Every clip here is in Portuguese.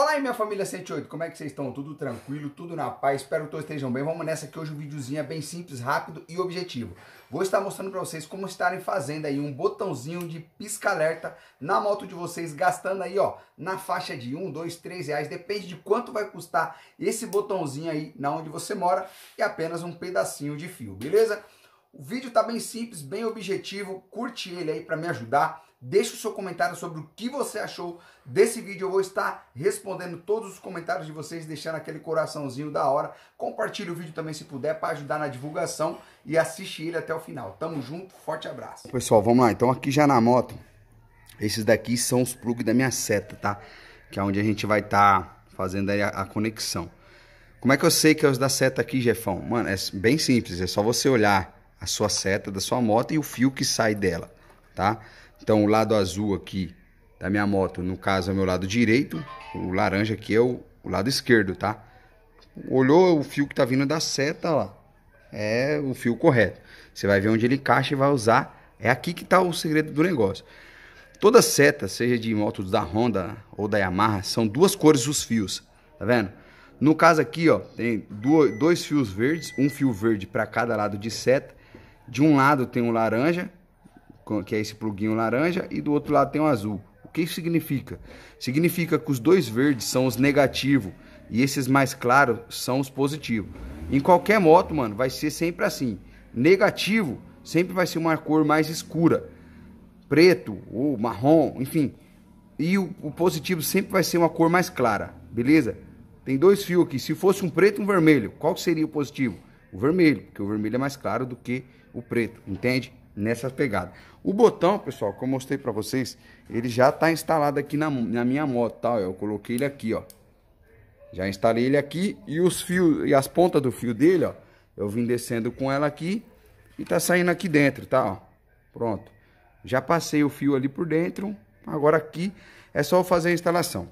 Fala aí, minha família 108, como é que vocês estão? Tudo tranquilo, tudo na paz? Espero que todos estejam bem. Vamos nessa que hoje um videozinho é bem simples, rápido e objetivo. Vou estar mostrando para vocês como estarem fazendo aí um botãozinho de pisca-alerta na moto de vocês, gastando aí, ó, na faixa de 1, 2, 3 reais, depende de quanto vai custar esse botãozinho aí na onde você mora e apenas um pedacinho de fio, beleza? O vídeo tá bem simples, bem objetivo. Curte ele aí para me ajudar. Deixe o seu comentário sobre o que você achou desse vídeo. Eu vou estar respondendo todos os comentários de vocês, deixando aquele coraçãozinho da hora. Compartilhe o vídeo também se puder para ajudar na divulgação e assiste ele até o final. Tamo junto, forte abraço. Pessoal, vamos lá. Então aqui já na moto, esses daqui são os plugs da minha seta, tá? Que é onde a gente vai estar tá fazendo aí a, a conexão. Como é que eu sei que é os da seta aqui, Jefão? Mano, é bem simples, é só você olhar a sua seta da sua moto e o fio que sai dela, tá? Então, o lado azul aqui da minha moto, no caso, é o meu lado direito, o laranja aqui é o, o lado esquerdo, tá? Olhou o fio que tá vindo da seta lá, é o fio correto. Você vai ver onde ele encaixa e vai usar, é aqui que tá o segredo do negócio. Toda seta, seja de motos da Honda ou da Yamaha, são duas cores os fios, tá vendo? No caso aqui, ó, tem dois fios verdes, um fio verde para cada lado de seta de um lado tem um laranja, que é esse pluguinho laranja, e do outro lado tem um azul. O que isso significa? Significa que os dois verdes são os negativos e esses mais claros são os positivos. Em qualquer moto, mano, vai ser sempre assim. Negativo sempre vai ser uma cor mais escura, preto ou marrom, enfim. E o, o positivo sempre vai ser uma cor mais clara, beleza? Tem dois fios aqui. Se fosse um preto e um vermelho, qual seria o positivo? o vermelho, porque o vermelho é mais claro do que o preto, entende? Nessa pegada. O botão, pessoal, que eu mostrei pra vocês, ele já tá instalado aqui na, na minha moto, tá? Eu coloquei ele aqui, ó. Já instalei ele aqui e os fios e as pontas do fio dele, ó, eu vim descendo com ela aqui e tá saindo aqui dentro, tá? Ó, pronto. Já passei o fio ali por dentro, agora aqui é só fazer a instalação.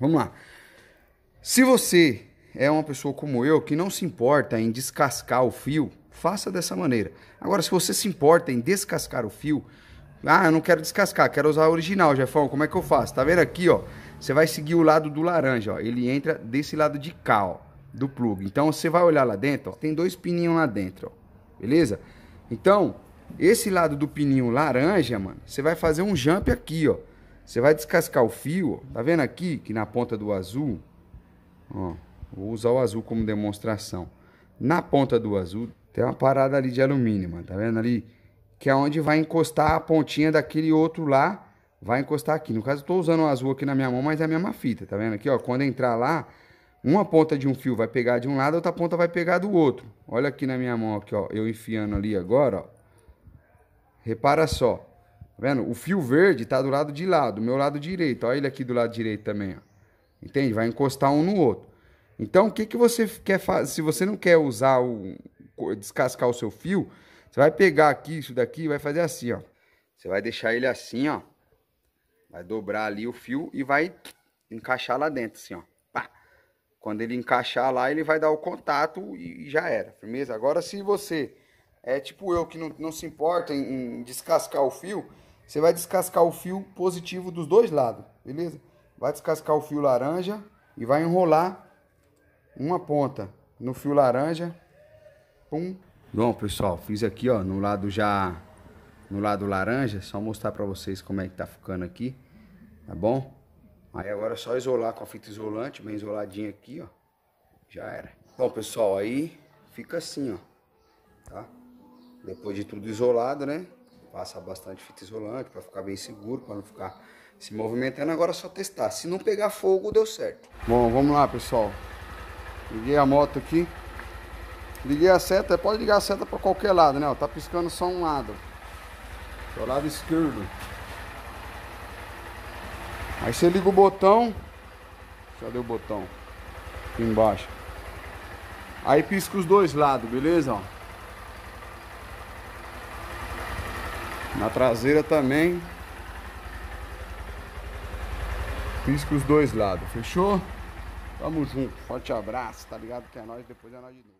Vamos lá. Se você é uma pessoa como eu que não se importa em descascar o fio, faça dessa maneira. Agora, se você se importa em descascar o fio, ah, eu não quero descascar, quero usar a original, Jefão, como é que eu faço? Tá vendo aqui, ó? Você vai seguir o lado do laranja, ó. Ele entra desse lado de cá, ó, do plug. Então, você vai olhar lá dentro, ó. Tem dois pininhos lá dentro, ó. Beleza? Então, esse lado do pininho laranja, mano, você vai fazer um jump aqui, ó. Você vai descascar o fio, ó. Tá vendo aqui, que na ponta do azul, ó. Vou usar o azul como demonstração. Na ponta do azul tem uma parada ali de alumínio, mano. Tá vendo ali? Que é onde vai encostar a pontinha daquele outro lá. Vai encostar aqui. No caso, eu tô usando o azul aqui na minha mão, mas é a mesma fita. Tá vendo aqui, ó? Quando entrar lá, uma ponta de um fio vai pegar de um lado, a outra ponta vai pegar do outro. Olha aqui na minha mão, aqui, ó. Eu enfiando ali agora, ó. Repara só. Tá vendo? O fio verde tá do lado de lá, do meu lado direito. Olha ele aqui do lado direito também, ó. Entende? Vai encostar um no outro. Então, o que, que você quer fazer? Se você não quer usar o. descascar o seu fio, você vai pegar aqui isso daqui e vai fazer assim, ó. Você vai deixar ele assim, ó. Vai dobrar ali o fio e vai encaixar lá dentro, assim, ó. Pá. Quando ele encaixar lá, ele vai dar o contato e já era. Firmeza? Agora, se você é tipo eu, que não, não se importa em, em descascar o fio, você vai descascar o fio positivo dos dois lados, beleza? Vai descascar o fio laranja e vai enrolar uma ponta no fio laranja. Pum. Bom, pessoal, fiz aqui, ó, no lado já no lado laranja, só mostrar para vocês como é que tá ficando aqui, tá bom? Aí agora é só isolar com a fita isolante, bem isoladinha aqui, ó. Já era. Bom, pessoal, aí fica assim, ó, tá? Depois de tudo isolado, né? Passa bastante fita isolante para ficar bem seguro, para não ficar se movimentando. Agora é só testar. Se não pegar fogo, deu certo. Bom, vamos lá, pessoal. Liguei a moto aqui. Liguei a seta, pode ligar a seta para qualquer lado, né? Ó, tá piscando só um lado. Do o lado esquerdo. Aí você liga o botão. Cadê o botão? Aqui embaixo. Aí pisca os dois lados, beleza? Ó. Na traseira também. Pisca os dois lados, fechou? Tamo junto, forte abraço, tá ligado? Que é nós, depois é nós de novo.